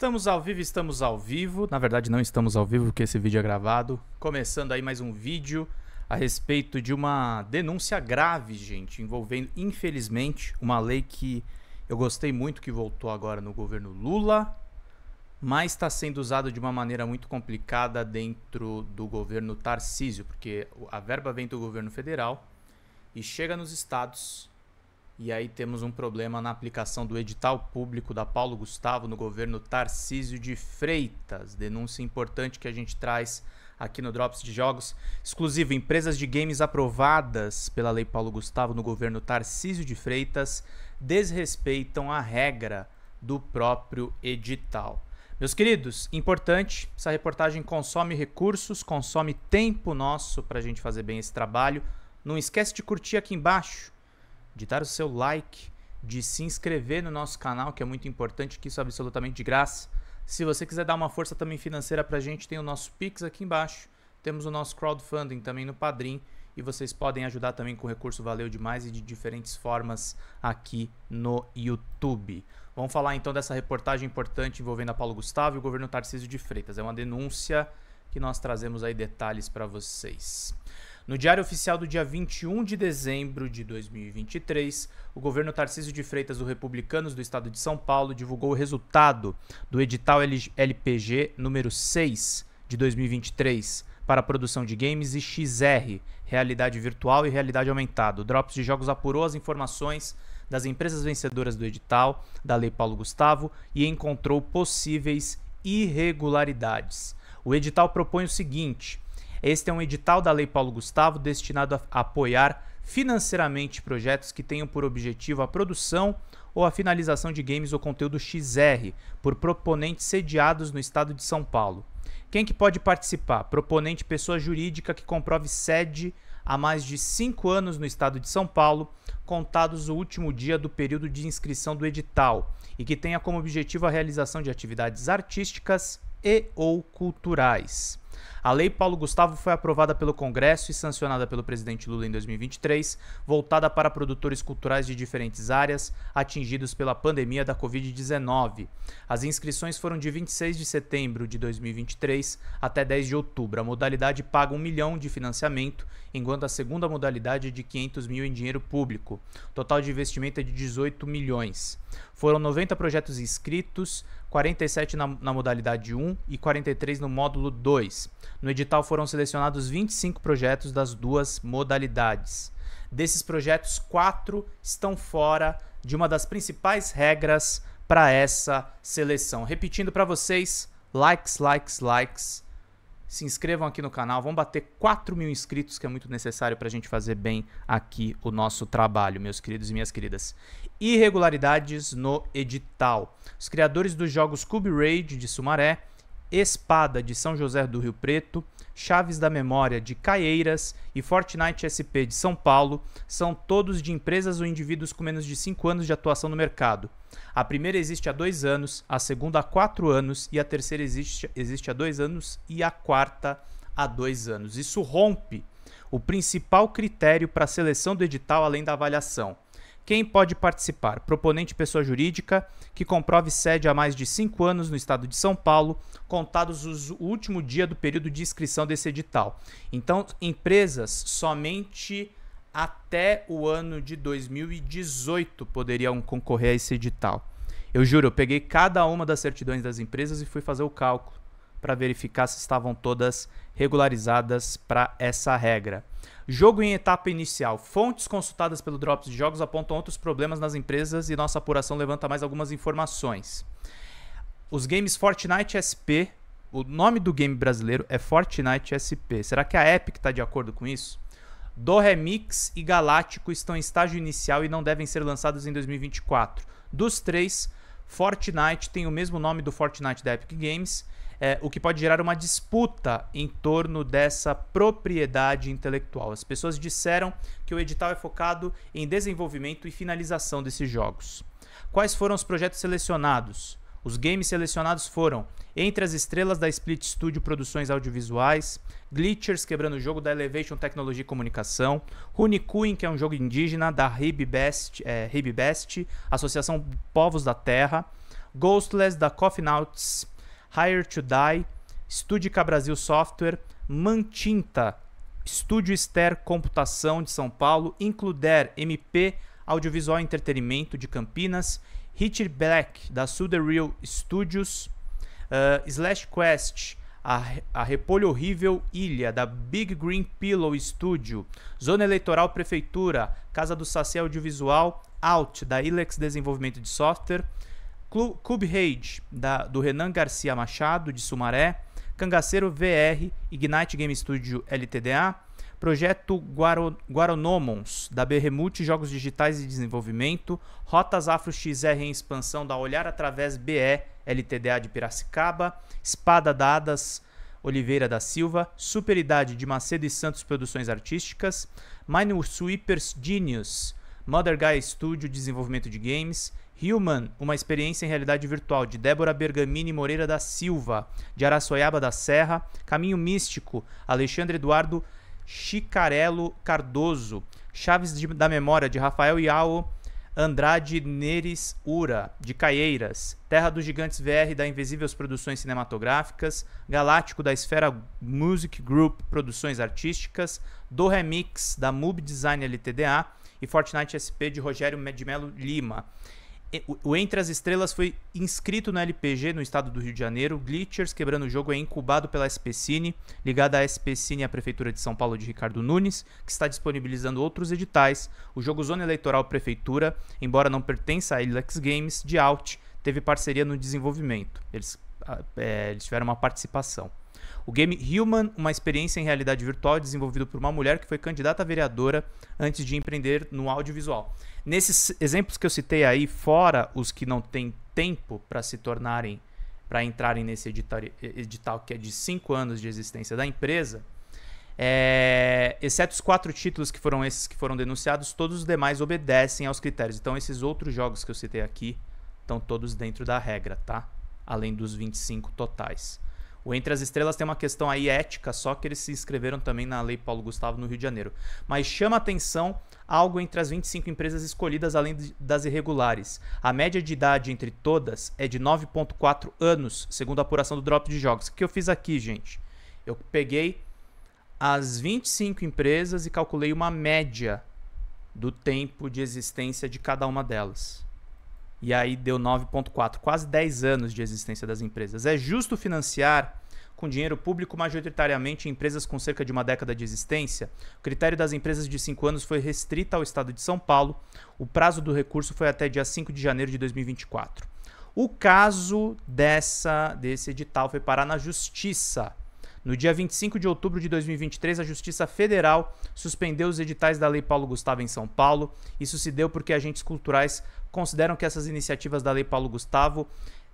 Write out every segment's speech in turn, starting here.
Estamos ao vivo, estamos ao vivo. Na verdade, não estamos ao vivo porque esse vídeo é gravado. Começando aí mais um vídeo a respeito de uma denúncia grave, gente, envolvendo, infelizmente, uma lei que eu gostei muito que voltou agora no governo Lula, mas está sendo usada de uma maneira muito complicada dentro do governo Tarcísio, porque a verba vem do governo federal e chega nos estados e aí temos um problema na aplicação do edital público da Paulo Gustavo no governo Tarcísio de Freitas. Denúncia importante que a gente traz aqui no Drops de Jogos. Exclusivo: empresas de games aprovadas pela Lei Paulo Gustavo no governo Tarcísio de Freitas desrespeitam a regra do próprio edital. Meus queridos, importante, essa reportagem consome recursos, consome tempo nosso para a gente fazer bem esse trabalho. Não esquece de curtir aqui embaixo de dar o seu like, de se inscrever no nosso canal, que é muito importante, que isso é absolutamente de graça. Se você quiser dar uma força também financeira para a gente, tem o nosso Pix aqui embaixo, temos o nosso crowdfunding também no Padrim, e vocês podem ajudar também com o recurso Valeu Demais e de diferentes formas aqui no YouTube. Vamos falar então dessa reportagem importante envolvendo a Paulo Gustavo e o governo Tarcísio de Freitas. É uma denúncia que nós trazemos aí detalhes para vocês. No Diário Oficial do dia 21 de dezembro de 2023, o governo Tarcísio de Freitas do Republicanos do Estado de São Paulo divulgou o resultado do edital LPG número 6 de 2023 para a produção de games e XR, realidade virtual e realidade aumentada. O Drops de Jogos apurou as informações das empresas vencedoras do edital da Lei Paulo Gustavo e encontrou possíveis irregularidades. O edital propõe o seguinte: este é um edital da Lei Paulo Gustavo destinado a apoiar financeiramente projetos que tenham por objetivo a produção ou a finalização de games ou conteúdo XR por proponentes sediados no estado de São Paulo. Quem que pode participar? Proponente pessoa jurídica que comprove sede há mais de cinco anos no estado de São Paulo, contados o último dia do período de inscrição do edital, e que tenha como objetivo a realização de atividades artísticas e ou culturais. A Lei Paulo Gustavo foi aprovada pelo Congresso e sancionada pelo presidente Lula em 2023, voltada para produtores culturais de diferentes áreas atingidos pela pandemia da Covid-19. As inscrições foram de 26 de setembro de 2023 até 10 de outubro. A modalidade paga um milhão de financiamento, enquanto a segunda modalidade é de 500 mil em dinheiro público. Total de investimento é de 18 milhões. Foram 90 projetos inscritos, 47 na, na, modalidade 1 e 43 no módulo 2. No edital foram selecionados 25 projetos das duas modalidades. Desses projetos, quatro estão fora de uma das principais regras para essa seleção. Repetindo para vocês: likes, likes, likes se inscrevam aqui no canal. Vamos bater 4 mil inscritos, que é muito necessário para a gente fazer bem aqui o nosso trabalho, meus queridos e minhas queridas. Irregularidades no edital. Os criadores dos jogos Cube Raid de Sumaré Espada de São José do Rio Preto, Chaves da Memória de Caieiras e Fortnite SP de São Paulo são todos de empresas ou indivíduos com menos de 5 anos de atuação no mercado. A primeira existe há 2 anos, a segunda há 4 anos e a terceira existe, existe há 2 anos e a quarta há 2 anos. Isso rompe o principal critério para a seleção do edital além da avaliação. Quem pode participar? Proponente pessoa jurídica que comprove sede há mais de cinco anos no estado de São Paulo, contados os último dia do período de inscrição desse edital. Então, empresas somente até o ano de 2018 poderiam concorrer a esse edital. Eu juro, eu peguei cada uma das certidões das empresas e fui fazer o cálculo para verificar se estavam todas regularizadas para essa regra. Jogo em etapa inicial. Fontes consultadas pelo Drops de Jogos apontam outros problemas nas empresas e nossa apuração levanta mais algumas informações. Os games Fortnite SP, o nome do game brasileiro é Fortnite SP. Será que a Epic está de acordo com isso? Do Remix e Galáctico estão em estágio inicial e não devem ser lançados em 2024. Dos três, Fortnite tem o mesmo nome do Fortnite da Epic Games é, o que pode gerar uma disputa em torno dessa propriedade intelectual. As pessoas disseram que o edital é focado em desenvolvimento e finalização desses jogos. Quais foram os projetos selecionados? Os games selecionados foram Entre as Estrelas da Split Studio Produções Audiovisuais, Glitchers quebrando o jogo da Elevation Tecnologia e Comunicação, Runicuin, que é um jogo indígena da Ribbest, é, Associação Povos da Terra, Ghostless da Coffee Nauts, Hire to Die, Estúdica Brasil Software, Mantinta, Estúdio Ester Computação de São Paulo, Includer MP Audiovisual Entretenimento de Campinas, Hit Black, da Sudereal Studios, uh, Slash Quest, a, a Repolho Horrível Ilha, da Big Green Pillow Studio, Zona Eleitoral Prefeitura, Casa do Saci Audiovisual, Out, da Ilex Desenvolvimento de Software, Clube Rage da, do Renan Garcia Machado, de Sumaré, Cangaceiro VR, Ignite Game Studio LTDA, Projeto Guaro, Guaronomons, da Berremute Jogos Digitais e Desenvolvimento, Rotas Afro XR em Expansão, da Olhar Através BE, LTDA de Piracicaba, Espada Dadas, Oliveira da Silva, Superidade de Macedo e Santos Produções Artísticas, Mine Sweepers Genius, Mother Guy Studio Desenvolvimento de Games, Human, uma experiência em realidade virtual, de Débora Bergamini Moreira da Silva, de Araçoiaba da Serra, Caminho Místico, Alexandre Eduardo Chicarello Cardoso, Chaves de, da Memória, de Rafael Iao Andrade Neres Ura, de Caieiras, Terra dos Gigantes VR, da Invisíveis Produções Cinematográficas, Galáctico, da Esfera Music Group Produções Artísticas, Do Remix, da Mub Design LTDA, e Fortnite SP de Rogério de Melo Lima. É, o Entre as Estrelas foi inscrito na LPG no estado do Rio de Janeiro. Glitchers Quebrando o Jogo é incubado pela SPCine, ligada à SPCine e à Prefeitura de São Paulo de Ricardo Nunes, que está disponibilizando outros editais. O jogo Zona Eleitoral Prefeitura, embora não pertença à Elex Games, de Out, teve parceria no desenvolvimento. Eles, ah, é, eles tiveram uma participação. O game Human, uma experiência em realidade virtual desenvolvido por uma mulher que foi candidata a vereadora antes de empreender no audiovisual. Nesses exemplos que eu citei aí, fora os que não têm tempo para se tornarem, para entrarem nesse edital, edital que é de 5 anos de existência da empresa, é, exceto os quatro títulos que foram esses que foram denunciados, todos os demais obedecem aos critérios. Então, esses outros jogos que eu citei aqui estão todos dentro da regra, tá? Além dos 25 totais. O Entre as Estrelas tem uma questão aí ética, só que eles se inscreveram também na Lei Paulo Gustavo no Rio de Janeiro. Mas chama atenção algo entre as 25 empresas escolhidas além das irregulares. A média de idade entre todas é de 9.4 anos, segundo a apuração do Drop de Jogos. O que eu fiz aqui, gente? Eu peguei as 25 empresas e calculei uma média do tempo de existência de cada uma delas. E aí deu 9,4, quase 10 anos de existência das empresas. É justo financiar com dinheiro público majoritariamente empresas com cerca de uma década de existência? O critério das empresas de 5 anos foi restrito ao estado de São Paulo. O prazo do recurso foi até dia 5 de janeiro de 2024. O caso dessa, desse edital foi parar na Justiça. No dia 25 de outubro de 2023, a Justiça Federal suspendeu os editais da Lei Paulo Gustavo em São Paulo. Isso se deu porque agentes culturais consideram que essas iniciativas da Lei Paulo Gustavo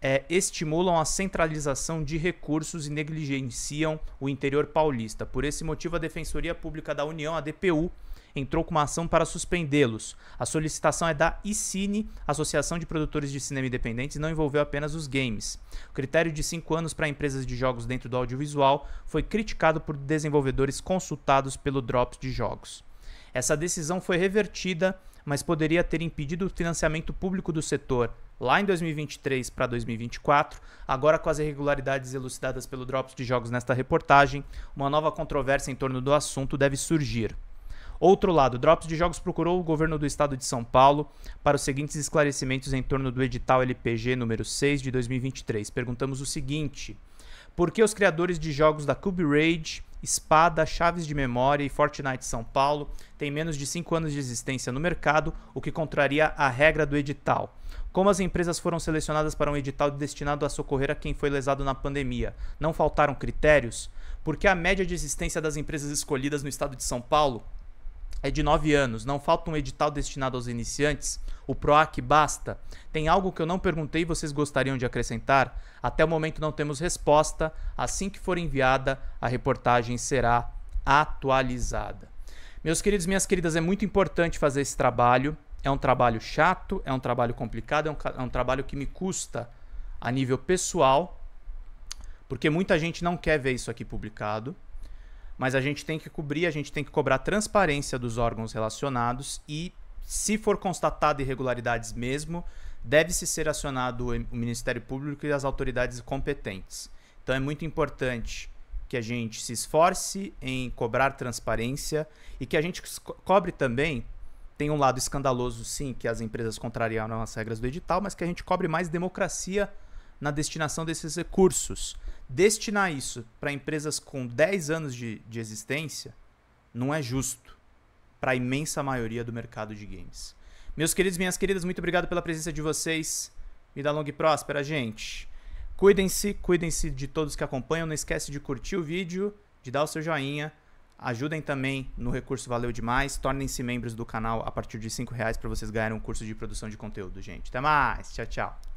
é, estimulam a centralização de recursos e negligenciam o interior paulista. Por esse motivo, a Defensoria Pública da União, a DPU, entrou com uma ação para suspendê-los. A solicitação é da ICINE, Associação de Produtores de Cinema Independentes, e não envolveu apenas os games. O critério de cinco anos para empresas de jogos dentro do audiovisual foi criticado por desenvolvedores consultados pelo Drops de Jogos. Essa decisão foi revertida mas poderia ter impedido o financiamento público do setor lá em 2023 para 2024. Agora, com as irregularidades elucidadas pelo Drops de Jogos nesta reportagem, uma nova controvérsia em torno do assunto deve surgir. Outro lado, Drops de Jogos procurou o governo do estado de São Paulo para os seguintes esclarecimentos em torno do edital LPG número 6 de 2023. Perguntamos o seguinte: porque os criadores de jogos da Cube Rage, Espada, Chaves de Memória e Fortnite São Paulo têm menos de 5 anos de existência no mercado, o que contraria a regra do edital. Como as empresas foram selecionadas para um edital destinado a socorrer a quem foi lesado na pandemia? Não faltaram critérios? Porque a média de existência das empresas escolhidas no estado de São Paulo é de 9 anos, não falta um edital destinado aos iniciantes? O PROAC basta? Tem algo que eu não perguntei e vocês gostariam de acrescentar? Até o momento não temos resposta. Assim que for enviada, a reportagem será atualizada. Meus queridos, minhas queridas, é muito importante fazer esse trabalho. É um trabalho chato, é um trabalho complicado, é um, é um trabalho que me custa a nível pessoal, porque muita gente não quer ver isso aqui publicado mas a gente tem que cobrir, a gente tem que cobrar transparência dos órgãos relacionados e se for constatada irregularidades mesmo, deve-se ser acionado o Ministério Público e as autoridades competentes. Então é muito importante que a gente se esforce em cobrar transparência e que a gente cobre também. Tem um lado escandaloso, sim, que as empresas contrariaram as regras do edital, mas que a gente cobre mais democracia na destinação desses recursos. Destinar isso para empresas com 10 anos de, de existência não é justo para a imensa maioria do mercado de games. Meus queridos, minhas queridas, muito obrigado pela presença de vocês. Vida longa e próspera, gente. Cuidem-se, cuidem-se de todos que acompanham. Não esquece de curtir o vídeo, de dar o seu joinha. Ajudem também no recurso Valeu Demais. Tornem-se membros do canal a partir de R$ reais para vocês ganharem um curso de produção de conteúdo, gente. Até mais. Tchau, tchau.